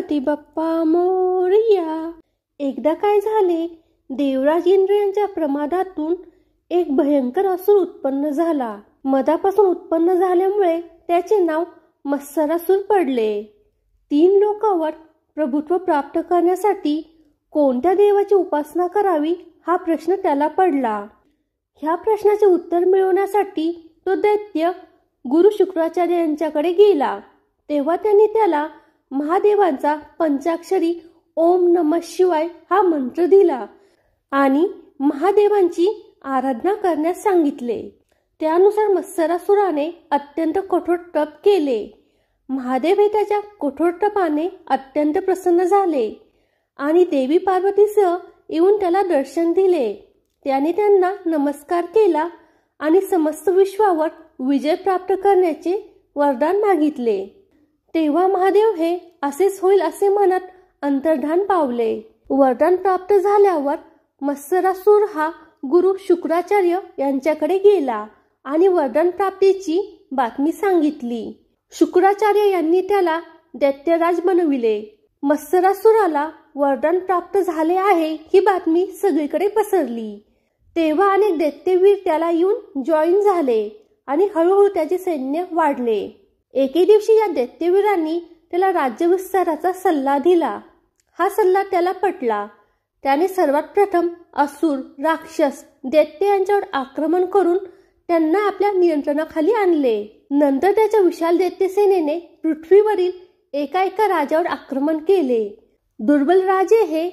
गणपती बाप्पा मोरया एकदा काय झाले देवराज इंद्र यांच्या प्रमादातून एक भयंकर असुर उत्पन्न झाला मधापासून उत्पन्न झाल्यामुळे त्याचे नाव मत्सरासूर पडले तीन लोकांवर प्रभुत्व प्राप्त करण्यासाठी कोणत्या देवाची उपासना करावी हा प्रश्न त्याला पडला ह्या प्रश्नाचे उत्तर मिळवण्यासाठी तो दैत्य गुरु शुक्राचार्य यांच्याकडे गेला तेव्हा त्यांनी त्याला महादेवांचा पंचाक्षरी ओम नम शिवाय हा मंत्र दिला आणि महादेवांची आराधना करण्यास सांगितले त्यानुसार मत्सरासुराने अत्यंत कठोर तप केले महादेव हे त्याच्या कठोर तपाने अत्यंत प्रसन्न झाले आणि देवी पार्वतीसह येऊन त्याला दर्शन दिले त्याने त्यांना नमस्कार केला आणि समस्त विश्वावर विजय प्राप्त करण्याचे वरदान मागितले तेव्हा महादेव हे असेच होईल असे म्हणत अंतर्धान पावले वरदान प्राप्त झाल्यावर मत्सरासूर हा गुरु शुक्राचार्य यांच्याकडे गेला आणि वरदान प्राप्तीची बातमी सांगितली शुक्राचार्य यांनी त्याला दैत्यराज बनविले मत्सरासुराला वरदान प्राप्त झाले आहे ही बातमी सगळीकडे पसरली तेव्हा अनेक दैत्यवीर त्याला येऊन जॉईन झाले आणि हळूहळू त्याचे सैन्य वाढले एके दिवशी या दैत्यवीरांनी त्याला राज्यविस्ताराचा सल्ला दिला हा सल्ला त्याला पटला त्याने सर्वात प्रथम असुर राक्षस दैत्य यांच्यावर आक्रमण करून त्यांना आपल्या नियंत्रणाखाली आणले नंतर त्याच्या विशाल दैत्य सेनेने पृथ्वीवरील एका एका राजावर आक्रमण केले दुर्बल राजे हे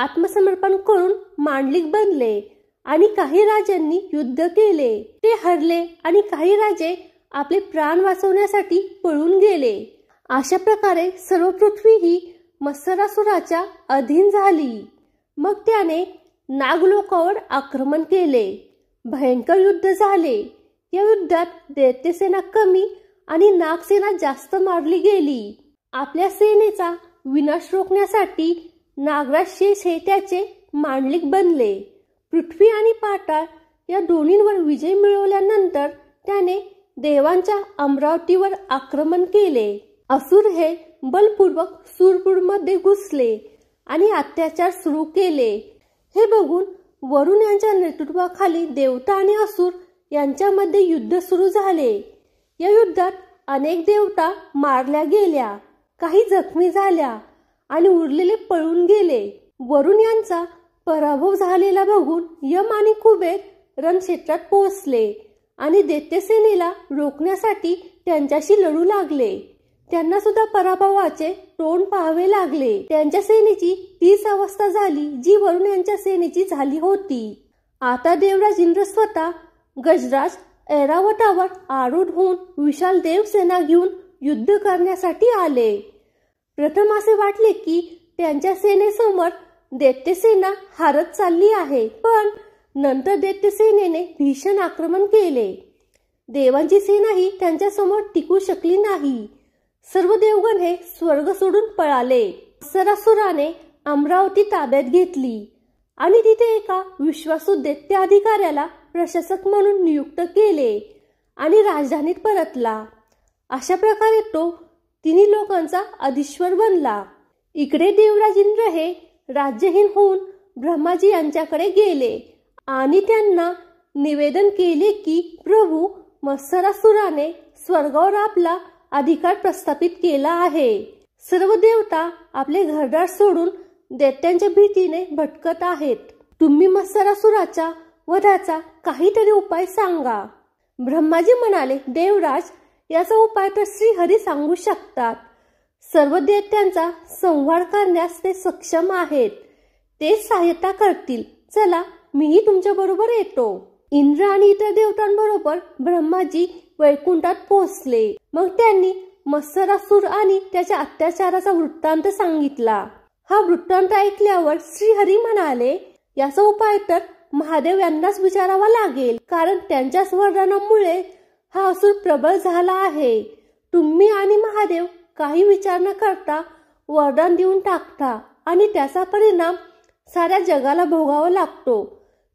आत्मसमर्पण करून मांडलिक बनले आणि काही राजांनी युद्ध केले ते हरले आणि काही राजे आपले प्राण वाचवण्यासाठी पळून गेले अशा प्रकारे सर्व पृथ्वी ही मत्सरासुराच्या अधीन झाली मग त्याने नागलोकावर आक्रमण केले भयंकर युद्ध झाले या युद्धात दैत्यसेना कमी आणि नागसेना जास्त मारली गेली आपल्या सेनेचा विनाश रोखण्यासाठी नागराज शेष हे त्याचे मांडलिक बनले पृथ्वी आणि पाटाळ या दोन्हीवर विजय मिळवल्यानंतर त्याने देवांच्या अमरावतीवर आक्रमण केले असुर हे बलपूर्वक मध्ये घुसले आणि अत्याचार सुरू केले हे बघून वरुण यांच्या नेतृत्वाखाली देवता आणि असुर यांच्यामध्ये युद्ध सुरू झाले या युद्धात अनेक देवता मारल्या गेल्या काही जखमी झाल्या आणि उरलेले पळून गेले वरुण यांचा पराभव झालेला बघून यम आणि कुबेर रणक्षेत्रात पोहोचले आणि दैत्यसेनेला रोखण्यासाठी त्यांच्याशी लढू लागले त्यांना सुद्धा पराभवाचे तोंड पाहावे लागले त्यांच्या सेनेची तीच अवस्था झाली जी वरुण यांच्या सेनेची झाली होती आता देवराज इंद्र स्वतः गजराज ऐरावतावर आरूढ होऊन विशाल देवसेना घेऊन युद्ध करण्यासाठी आले प्रथम असे वाटले की त्यांच्या सेनेसमोर दैत्यसेना हारत चालली आहे पण नंतर दैत्यसेनेने भीषण आक्रमण केले देवांची सेनाही त्यांच्यासमोर टिकू शकली नाही सर्व देवगण हे स्वर्ग सोडून पळाले सरासुराने अमरावती ताब्यात घेतली आणि तिथे एका विश्वासू दैत्य अधिकाऱ्याला प्रशासक म्हणून नियुक्त केले आणि राजधानीत परतला अशा प्रकारे तो तिन्ही लोकांचा अधिश्वर बनला इकडे देवराज इंद्र हे राज्यहीन होऊन ब्रह्माजी यांच्याकडे गेले आणि त्यांना निवेदन केले की प्रभू मत्सरासुराने स्वर्गावर आपला अधिकार प्रस्थापित केला आहे सर्व देवता आपले घरदार सोडून दैत्यांच्या भीतीने भटकत आहेत तुम्ही मत्सरासुराच्या वधाचा काहीतरी उपाय सांगा ब्रह्माजी म्हणाले देवराज याचा उपाय तर श्री हरी सांगू शकतात सर्व देत्यांचा संवाद करण्यास ते सक्षम आहेत ते सहायता करतील चला मीही तुमच्याबरोबर येतो इंद्र आणि इतर देवतांबरोबर ब्रह्माजी वैकुंठात पोहोचले मग त्यांनी मत्सरासूर आणि त्याच्या अत्याचाराचा वृत्तांत सांगितला हा वृत्तांत ऐकल्यावर हरी म्हणाले याचा उपाय तर महादेव यांनाच विचारावा लागेल कारण त्यांच्याच स्वर्धनामुळे हा असूर प्रबळ झाला आहे तुम्ही आणि महादेव काही विचार न करता वरदान देऊन टाकता आणि त्याचा परिणाम साऱ्या जगाला भोगावा लागतो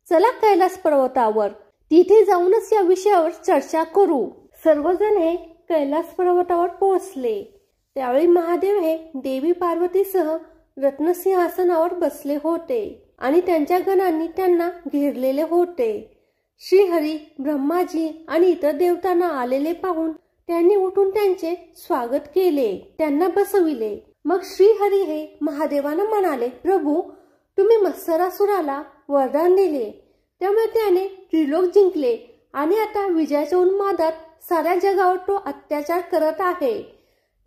चला कैलास पर्वतावर तिथे जाऊनच या विषयावर चर्चा करू सर्वजण हे कैलास पर्वतावर पोहोचले त्यावेळी महादेव हे देवी पार्वतीसह रत्नसिंहासनावर बसले होते आणि त्यांच्या गणांनी त्यांना घेरलेले होते श्रीहरी ब्रह्माजी आणि इतर देवतांना आलेले पाहून त्यांनी उठून त्यांचे स्वागत केले त्यांना बसविले मग श्रीहरी हे महादेवांना म्हणाले प्रभू तुम्ही मत्सरासुराला वरदान दिले त्यामुळे त्याने त्रिलोक जिंकले आणि आता विजयाच्या उन्मादात साऱ्या जगावर तो अत्याचार करत आहे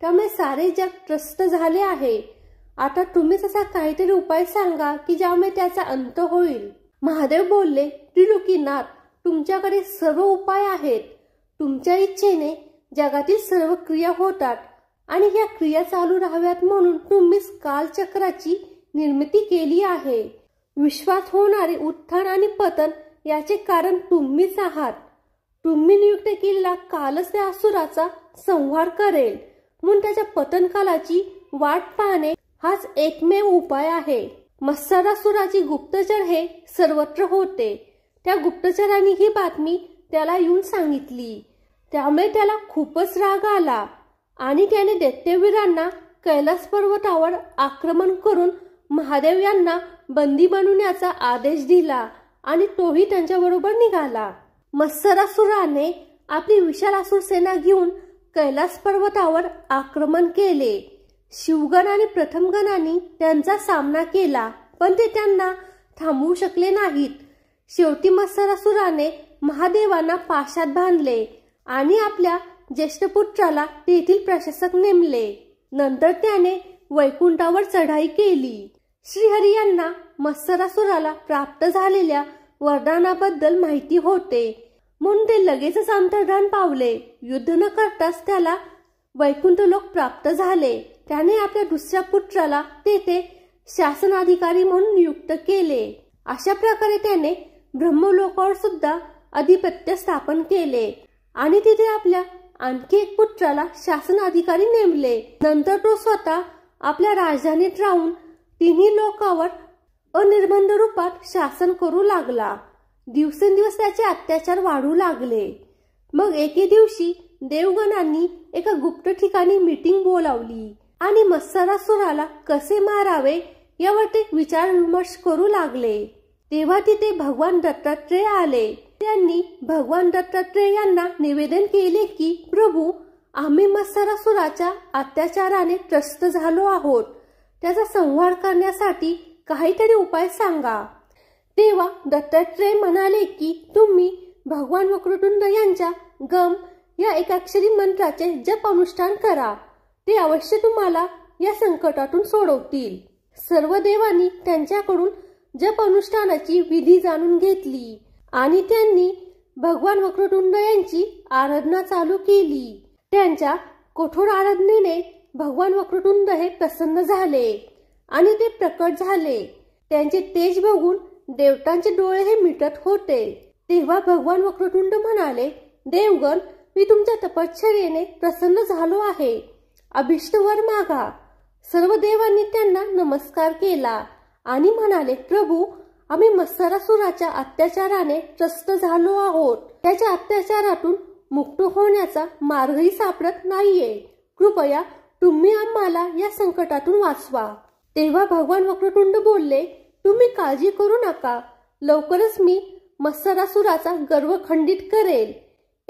त्यामुळे सारे जग त्रस्त झाले आहे आता तुम्हीच असा काहीतरी उपाय सांगा की ज्यामुळे त्याचा अंत होईल महादेव बोलले त्रिलोकीनाथ तुमच्याकडे सर्व उपाय आहेत तुमच्या इच्छेने जगातील सर्व क्रिया होतात आणि ह्या क्रिया चालू राहाव्यात म्हणून तुम्हीच कालचक्राची निर्मिती केली आहे विश्वास होणारे उत्थान आणि पतन याचे कारण तुम्हीच आहात तुम्ही नियुक्त केलेला कालच त्या असुराचा संहार करेल म्हणून त्याच्या पतन कालाची वाट पाहणे हाच एकमेव उपाय आहे मत्सरासुराची गुप्तचर हे सर्वत्र होते त्या गुप्तचरांनी ही बातमी त्याला येऊन सांगितली त्यामुळे त्याला खूपच राग आला आणि त्याने दैत्यवीरांना कैलास पर्वतावर आक्रमण करून महादेव यांना बंदी बनवण्याचा आदेश दिला आणि तोही त्यांच्याबरोबर निघाला मत्सरासुराने आपली असुर सेना घेऊन कैलास पर्वतावर आक्रमण केले शिवगण आणि प्रथमगणांनी त्यांचा सामना केला पण ते त्यांना थांबवू शकले नाहीत शेवटी मत्सरासुराने महादेवांना पाशात बांधले आणि आपल्या ज्येष्ठ पुत्राला तेथील प्रशासक नेमले नंतर त्याने वैकुंठावर चढाई केली श्रीहरी यांना मत्सरासुराला प्राप्त झालेल्या वरदानाबद्दल माहिती होते म्हणून ते लगेचच अंतर्धान पावले युद्ध न करताच त्याला वैकुंठ लोक प्राप्त झाले त्याने आपल्या दुसऱ्या पुत्राला तेथे शासनाधिकारी म्हणून नियुक्त केले अशा प्रकारे त्याने ब्रह्मलोकावर सुद्धा अधिपत्य स्थापन केले आणि तिथे आपल्या आणखी एक पुत्राला शासन अधिकारी नेमले नंतर तो स्वतः आपल्या राजधानीत राहून तिन्ही लोकांवर अनिर्बंध रूपात शासन करू लागला दिवसेंदिवस त्याचे अत्याचार वाढू लागले मग एके दिवशी देवगणांनी एका गुप्त ठिकाणी मीटिंग बोलावली आणि मत्सरासुराला कसे मारावे यावर ते विचार विमर्श करू लागले तेव्हा तिथे भगवान दत्तात्रय आले त्यांनी भगवान दत्तात्रय यांना निवेदन केले की प्रभू आम्ही मत्सरासुराच्या अत्याचाराने त्रस्त झालो आहोत त्याचा संहार करण्यासाठी काहीतरी उपाय सांगा तेव्हा दत्तात्रय म्हणाले की तुम्ही भगवान वक्रतुंड यांच्या गम या एकाक्षरी मंत्राचे जप अनुष्ठान करा ते अवश्य तुम्हाला या संकटातून सोडवतील सर्व देवांनी त्यांच्याकडून जप अनुष्ठानाची विधी जाणून घेतली आणि त्यांनी भगवान वक्रतुंड यांची आराधना चालू केली त्यांच्या कठोर आराधनेने भगवान वक्रतुंड हे प्रसन्न झाले आणि ते प्रकट झाले त्यांचे तेज बघून देवतांचे डोळे हे मिटत होते तेव्हा भगवान वक्रतुंड म्हणाले देवगण मी तुमच्या तपश्चर्याने प्रसन्न झालो आहे वर मागा सर्व देवांनी त्यांना नमस्कार केला आणि म्हणाले प्रभू आम्ही मत्सरासुराच्या अत्याचाराने त्रस्त झालो आहोत त्याच्या अत्याचारातून मुक्त होण्याचा मार्गही सापडत नाहीये कृपया तुम्ही आम्हाला या संकटातून वाचवा तेव्हा भगवान वक्रतुंड बोलले तुम्ही काळजी करू नका लवकरच मी मत्सरासुराचा गर्व खंडित करेल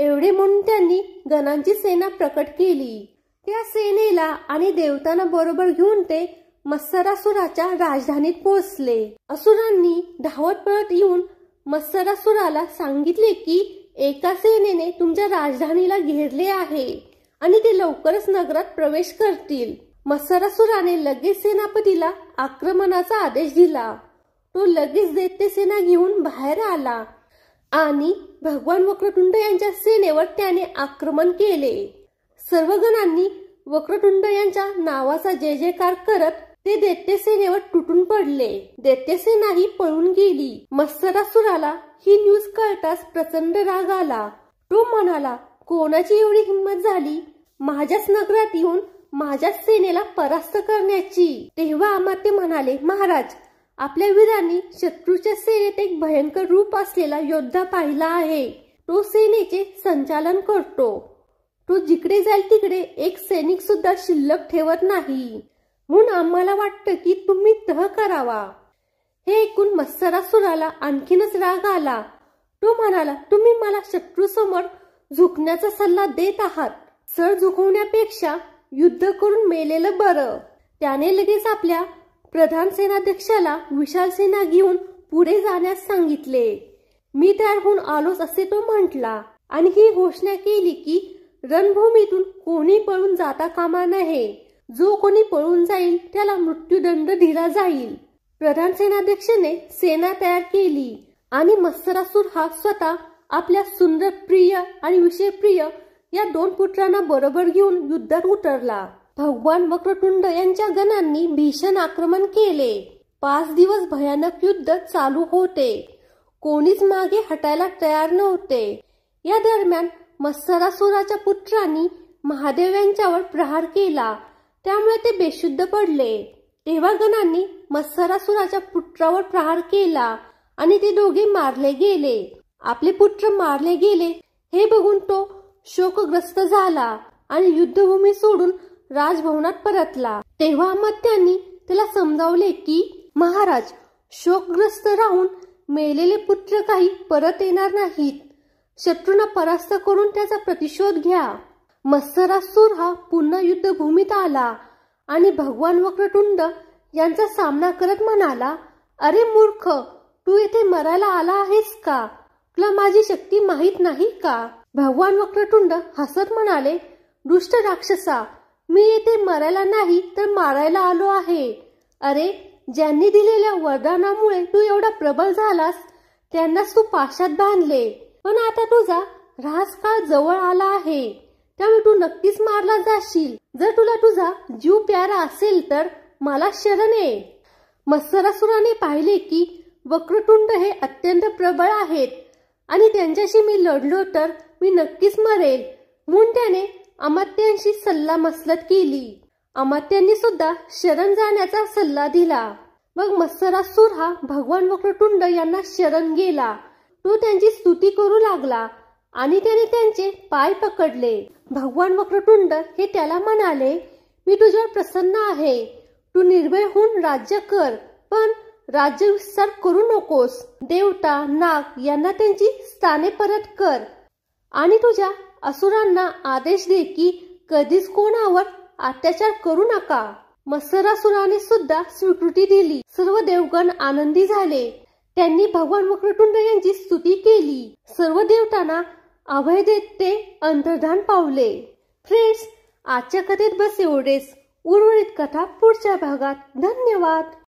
एवढे म्हणून त्यांनी गणांची सेना प्रकट केली त्या सेनेला आणि देवतांना बरोबर घेऊन ते मत्सरासुराच्या राजधानीत पोहोचले असुरांनी धावत पळत येऊन मत्सरासुराला सांगितले की एका सेनेने तुमच्या राजधानीला घेरले आहे आणि ते लवकरच नगरात प्रवेश करतील मत्सरासुराने लगेच सेनापतीला आक्रमणाचा आदेश दिला तो लगेच दैत्य सेना घेऊन बाहेर आला आणि भगवान वक्रतुंड यांच्या सेनेवर त्याने आक्रमण केले सर्व गणांनी वक्रतुंड यांच्या नावाचा जय जयकार करत ते दैत्य सेनेवर तुटून पडले दैत्य सेना ही पळून गेली मत्सरासुराला ही न्यूज कळताच प्रचंड राग आला तो म्हणाला कोणाची एवढी हिंमत झाली माझ्याच नगरात येऊन माझ्याच सेनेला परास्त करण्याची तेव्हा अमात्य म्हणाले महाराज आपल्या वीरांनी शत्रूच्या सेनेत एक भयंकर रूप असलेला योद्धा पाहिला आहे तो सेनेचे संचालन करतो तो जिकडे जाईल तिकडे एक सैनिक सुद्धा शिल्लक ठेवत नाही म्हणून आम्हाला वाटतं की तुम्ही तह करावा हे ऐकून मत्सरासुराला आणखीनच राग आला तो म्हणाला तुम्ही मला शत्रू समोर झुकण्याचा सल्ला देत आहात सर झुकवण्यापेक्षा युद्ध करून मेलेलं बरं त्याने लगेच आपल्या प्रधान सेनाध्यक्षाला विशाल सेना घेऊन पुढे जाण्यास सांगितले मी तयार होऊन आलोच असे तो म्हटला आणि ही घोषणा केली की रणभूमीतून कोणी पळून जाता कामा नाही जो कोणी पळून जाईल त्याला मृत्यूदंड दिला जाईल प्रधान सेनाध्यक्षाने सेना तयार केली आणि मत्सरासूर हा स्वतः आपल्या सुंदर प्रिय आणि विषयप्रिय या दोन पुत्रांना बरोबर घेऊन युद्धात उतरला भगवान वक्रतुंड यांच्या गणांनी भीषण आक्रमण केले पाच दिवस भयानक युद्ध चालू होते कोणीच मागे हटायला तयार नव्हते या दरम्यान मत्सरासुराच्या पुत्रांनी महादेव यांच्यावर प्रहार केला त्यामुळे ते बेशुद्ध पडले तेव्हा गणांनी मत्सरासुराच्या पुत्रावर प्रहार केला आणि ते दोघे मारले गेले आपले पुत्र मारले गेले हे बघून तो शोकग्रस्त झाला आणि युद्धभूमी सोडून राजभवनात परतला तेव्हा मत्यांनी त्याला समजावले की महाराज शोकग्रस्त राहून मेलेले पुत्र काही परत येणार नाहीत शत्रूंना परास्त करून त्याचा प्रतिशोध घ्या मत्सरासूर हा पुन्हा युद्धभूमीत आला आणि भगवान वक्रतुंड यांचा सामना करत म्हणाला अरे मूर्ख तू येथे मरायला आला आहेस का तुला माझी शक्ती माहीत नाही का भगवान वक्रतुंड हसत म्हणाले दुष्ट राक्षसा मी येथे मरायला नाही तर मारायला आलो आहे अरे ज्यांनी दिलेल्या वरदानामुळे तू एवढा प्रबल झालास त्यांनाच तू पाशात बांधले पण आता तुझा रास काळ जवळ आला आहे त्यामुळे तू नक्कीच मारला जाशील जर तुला तुझा जीव प्यारा असेल तर मला शरण ये मत्सरासुराने पाहिले की वक्रतुंड हे अत्यंत प्रबळ आहेत आणि त्यांच्याशी मी लढलो तर मी नक्कीच मरेल त्याने अमात्यांशी सल्ला मसलत केली अमात्यांनी सुद्धा शरण जाण्याचा सल्ला दिला मग मत्सरासूर हा भगवान वक्रतुंड यांना शरण गेला तो त्यांची स्तुती करू लागला आणि त्याने त्यांचे पाय पकडले भगवान वक्रतुंड हे त्याला म्हणाले मी तुझ्यावर प्रसन्न आहे तू निर्भय होऊन राज्य कर पण राज्य विस्तार करू नकोस देवता नाग यांना त्यांची स्थाने परत कर आणि तुझ्या असुरांना आदेश दे की कधीच कोणावर अत्याचार करू नका मत्सरासुराने सुद्धा स्वीकृती दिली सर्व देवगण आनंदी झाले त्यांनी भगवान वक्रतुंड यांची स्तुती केली सर्व देवतांना अभय देत ते अंतर्धान पावले फ्रेंड्स आजच्या कथेत बस एवढेच उर्वरित कथा पुढच्या भागात धन्यवाद